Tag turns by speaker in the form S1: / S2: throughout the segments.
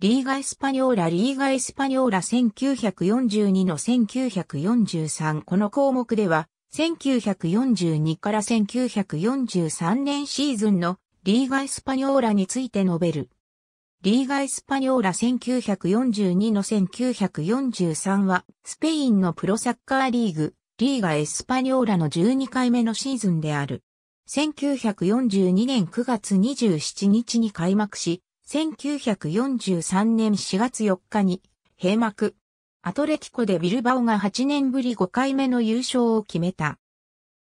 S1: リーガ・エスパニョーラリーガ・エスパニョーラ1942の1943この項目では1942から1943年シーズンのリーガ・エスパニョーラについて述べる。リーガ・エスパニョーラ1942の1943はスペインのプロサッカーリーグリーガ・エスパニョーラの12回目のシーズンである。1942年9月27日に開幕し、1943年4月4日に閉幕。アトレティコでビルバオが8年ぶり5回目の優勝を決めた。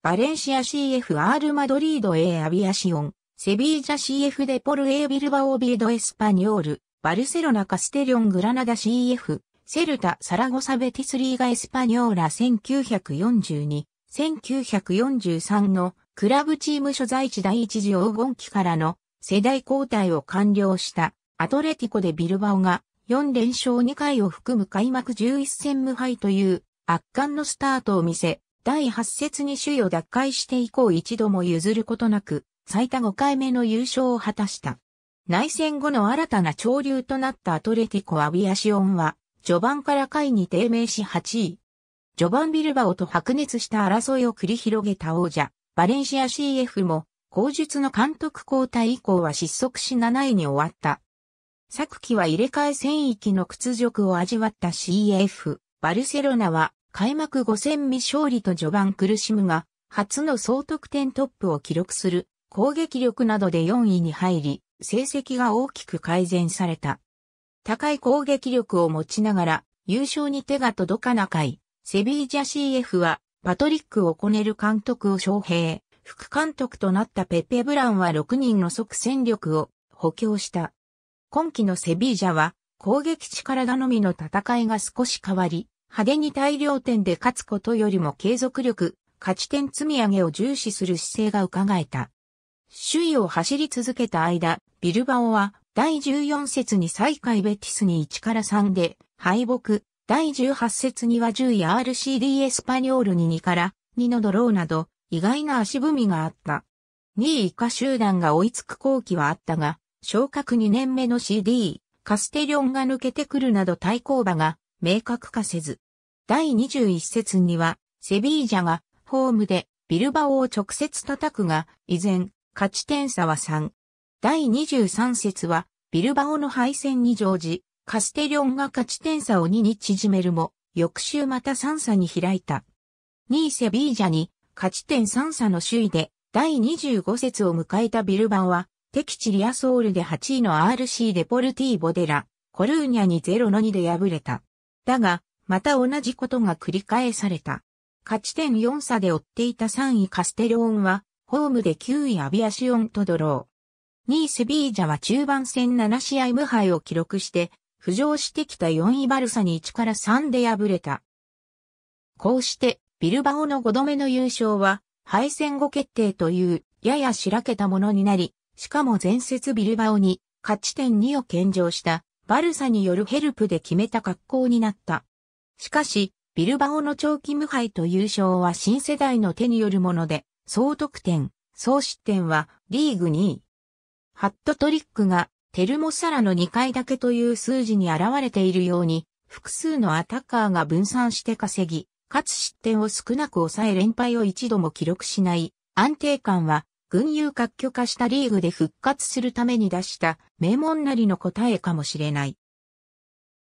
S1: バレンシア CFR マドリード A アビアシオン、セビージャ CF デポル A ビルバオビードエスパニョール、バルセロナカステリョングラナダ CF、セルタサラゴサベティスリーガエスパニョーラ1942、1943のクラブチーム所在地第一次黄金期からの世代交代を完了したアトレティコでビルバオが4連勝2回を含む開幕11戦無敗という圧巻のスタートを見せ、第8節に首位を奪回して以降一度も譲ることなく、最多5回目の優勝を果たした。内戦後の新たな潮流となったアトレティコ・アビアシオンは、序盤から下位に低迷し8位。序盤ビルバオと白熱した争いを繰り広げた王者、バレンシア CF も後述の監督交代以降は失速し7位に終わった。昨季は入れ替え戦域の屈辱を味わった CF、バルセロナは開幕5戦未勝利と序盤苦しむが、初の総得点トップを記録する攻撃力などで4位に入り、成績が大きく改善された。高い攻撃力を持ちながら、優勝に手が届かなかい、セビージャ CF は、パトリックをこねる監督を招聘。副監督となったペペ・ブランは6人の即戦力を補強した。今季のセビージャは攻撃力頼みの戦いが少し変わり、派手に大量点で勝つことよりも継続力、勝ち点積み上げを重視する姿勢が伺えた。首位を走り続けた間、ビルバオは第14節に最下位ベティスに1から3で敗北、第18節には10位 RCD エスパニョールに2から2のドローなど、意外な足踏みがあった。2位以下集団が追いつく後期はあったが、昇格2年目の CD、カステリョンが抜けてくるなど対抗馬が明確化せず。第21節には、セビージャがホームでビルバオを直接叩くが、依然、勝ち点差は3。第23節は、ビルバオの敗戦に乗じ、カステリョンが勝ち点差を2に縮めるも、翌週また3差に開いた。2位セビージャに勝ち点3差の首位で第25節を迎えたビルバンは、敵地リアソールで8位の RC デポルティーボデラ、コルーニャに0の2で敗れた。だが、また同じことが繰り返された。勝ち点4差で追っていた3位カステローンは、ホームで9位アビアシオンとドロー。2位セビージャは中盤戦7試合無敗を記録して、浮上してきた4位バルサに1から3で敗れた。こうして、ビルバオの5度目の優勝は、敗戦後決定という、ややしらけたものになり、しかも前節ビルバオに、勝ち点2を献上した、バルサによるヘルプで決めた格好になった。しかし、ビルバオの長期無敗と優勝は新世代の手によるもので、総得点、総失点はリーグ2位。ハットトリックがテルモサラの2回だけという数字に現れているように、複数のアタッカーが分散して稼ぎ、かつ失点を少なく抑え連敗を一度も記録しない安定感は、群雄割拠化したリーグで復活するために出した名門なりの答えかもしれない。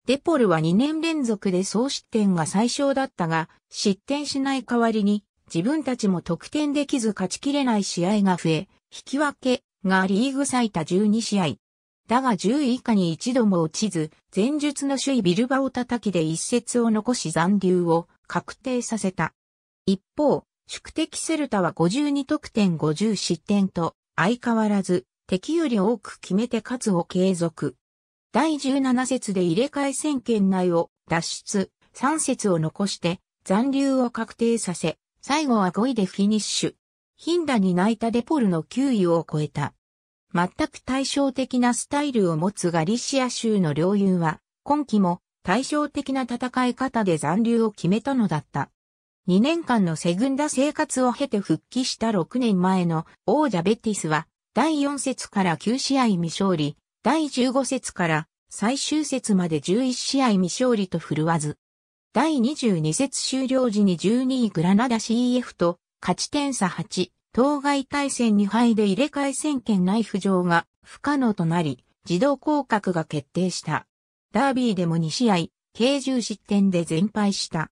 S1: デポルは2年連続で総失点が最小だったが、失点しない代わりに自分たちも得点できず勝ちきれない試合が増え、引き分けがリーグ最多12試合。だが10位以下に一度も落ちず、前述の首位ビルバオ叩きで一節を残し残留を確定させた。一方、宿敵セルタは52得点50失点と、相変わらず、敵より多く決めて数を継続。第17節で入れ替え宣言内を脱出、3節を残して残留を確定させ、最後は5位でフィニッシュ。ヒンダに泣いたデポルの9位を超えた。全く対照的なスタイルを持つガリシア州の領有は、今季も対照的な戦い方で残留を決めたのだった。2年間のセグンダ生活を経て復帰した6年前の王者ベティスは、第4節から9試合未勝利、第15節から最終節まで11試合未勝利と振るわず、第22節終了時に12位グラナダ CF と勝ち点差8、当該対戦2敗で入れ替え戦権内浮上が不可能となり、自動降格が決定した。ダービーでも2試合、計10失点で全敗した。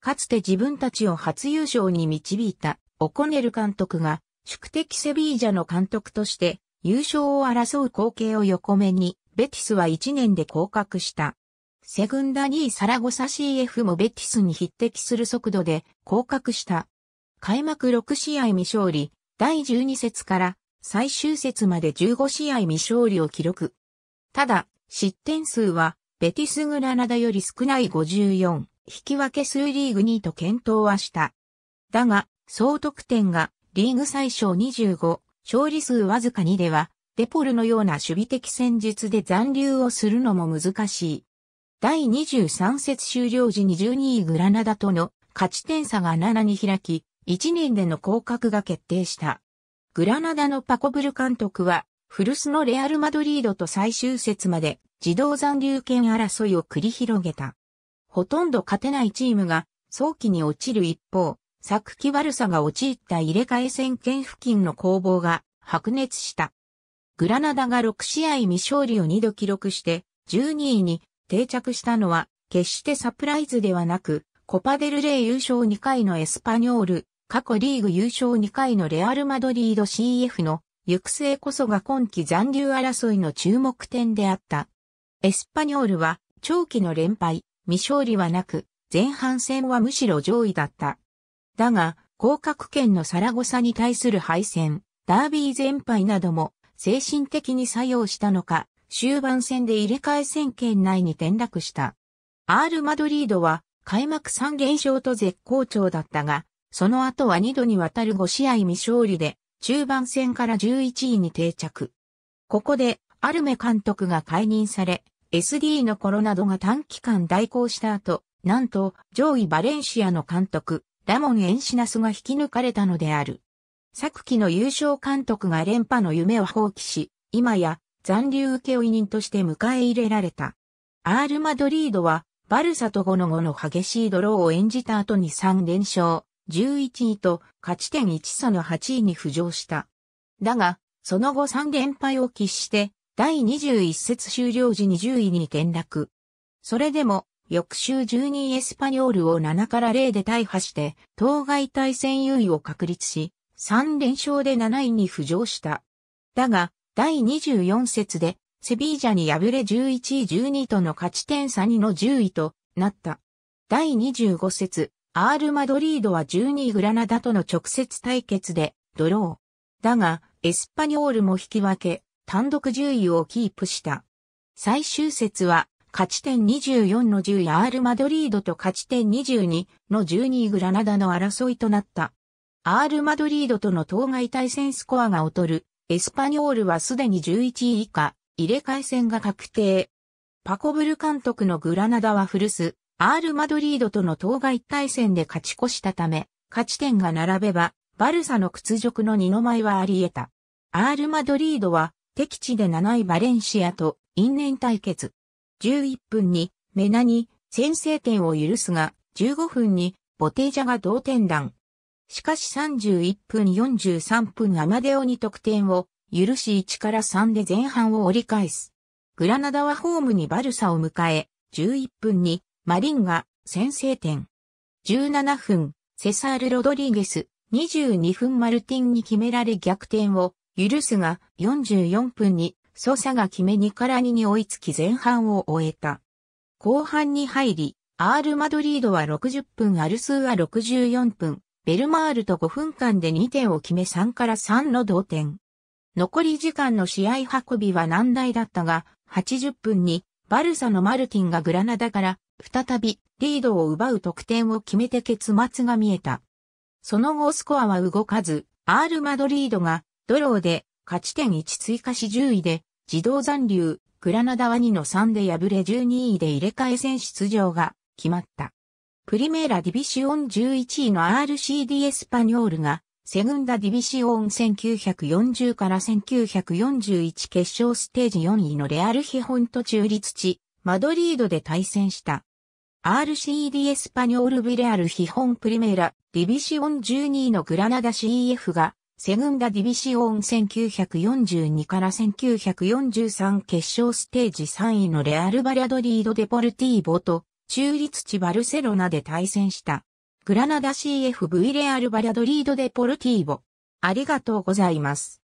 S1: かつて自分たちを初優勝に導いたオコネル監督が宿敵セビージャの監督として優勝を争う光景を横目にベティスは1年で降格した。セグンダ2位サラゴサ CF もベティスに匹敵する速度で降格した。開幕6試合未勝利、第12節から最終節まで15試合未勝利を記録。ただ、失点数はベティス・グラナダより少ない54、引き分け数リーグ2と検討はした。だが、総得点がリーグ最小25、勝利数わずか2では、デポルのような守備的戦術で残留をするのも難しい。第23節終了時に12位グラナダとの勝ち点差が7に開き、1年での降格が決定した。グラナダのパコブル監督は古巣のレアル・マドリードと最終節まで自動残留権争いを繰り広げた。ほとんど勝てないチームが早期に落ちる一方、昨季悪さが陥った入れ替え戦権付近の攻防が白熱した。グラナダが6試合未勝利を2度記録して12位に定着したのは決してサプライズではなく、コパデルレイ優勝2回のエスパニョール、過去リーグ優勝2回のレアル・マドリード CF の行く末こそが今季残留争いの注目点であった。エスパニョールは長期の連敗、未勝利はなく、前半戦はむしろ上位だった。だが、降格圏のサラゴサに対する敗戦、ダービー全敗なども精神的に作用したのか、終盤戦で入れ替え戦圏内に転落した。アール・マドリードは開幕3連勝と絶好調だったが、その後は2度にわたる5試合未勝利で中盤戦から11位に定着。ここで、アルメ監督が解任され、SD の頃などが短期間代行した後、なんと、上位バレンシアの監督、ラモン・エンシナスが引き抜かれたのである。昨季の優勝監督が連覇の夢を放棄し、今や残留受け負人として迎え入れられた。アール・マドリードは、バルサと5の5の激しいドローを演じた後に3連勝。11位と勝ち点1差の8位に浮上した。だが、その後3連敗を喫して、第21節終了時に10位に転落。それでも、翌週12位エスパニョールを7から0で大破して、当該対戦優位を確立し、3連勝で7位に浮上した。だが、第24節で、セビージャに敗れ11位12との勝ち点差2の10位となった。第25節、アール・マドリードは12位グラナダとの直接対決でドロー。だが、エスパニョールも引き分け、単独10位をキープした。最終節は、勝ち点24の10位アール・マドリードと勝ち点22の12位グラナダの争いとなった。アール・マドリードとの当該対戦スコアが劣る、エスパニョールはすでに11位以下、入れ替え戦が確定。パコブル監督のグラナダは古巣、アール・マドリードとの当該対戦で勝ち越したため、勝ち点が並べば、バルサの屈辱の二の舞はあり得た。アール・マドリードは、敵地で7位バレンシアと因縁対決。11分に、メナに先制点を許すが、15分に、ボテージャが同点弾。しかし31分43分アマデオに得点を許し1から3で前半を折り返す。グラナダはホームにバルサを迎え、11分にマリンが先制点。17分、セサール・ロドリゲス、22分マルティンに決められ逆転を許すが、44分に、ソサが決め2から2に追いつき前半を終えた。後半に入り、アール・マドリードは60分、アルスーは64分、ベルマールと5分間で2点を決め3から3の同点。残り時間の試合運びは難題だったが、80分にバルサのマルティンがグラナダから再びリードを奪う得点を決めて結末が見えた。その後スコアは動かず、アール・マドリードがドローで勝ち点1追加し10位で自動残留、グラナダは2の3で敗れ12位で入れ替え戦出場が決まった。プリメーラディビシオン11位の RCD エスパニョールがセグンダディビシオン1940から1941決勝ステージ4位のレアルヒホンと中立地、マドリードで対戦した。RCD エスパニョール・ビレアル・ヒホン・プリメーラ、ディビシオン12のグラナダ c f が、セグンダ・ディビシオン1942から1943決勝ステージ3位のレアル・バリャドリード・デポルティーボと、中立地バルセロナで対戦した。グラナダ CFV レアル・バリャドリード・デポルティーボ。ありがとうございます。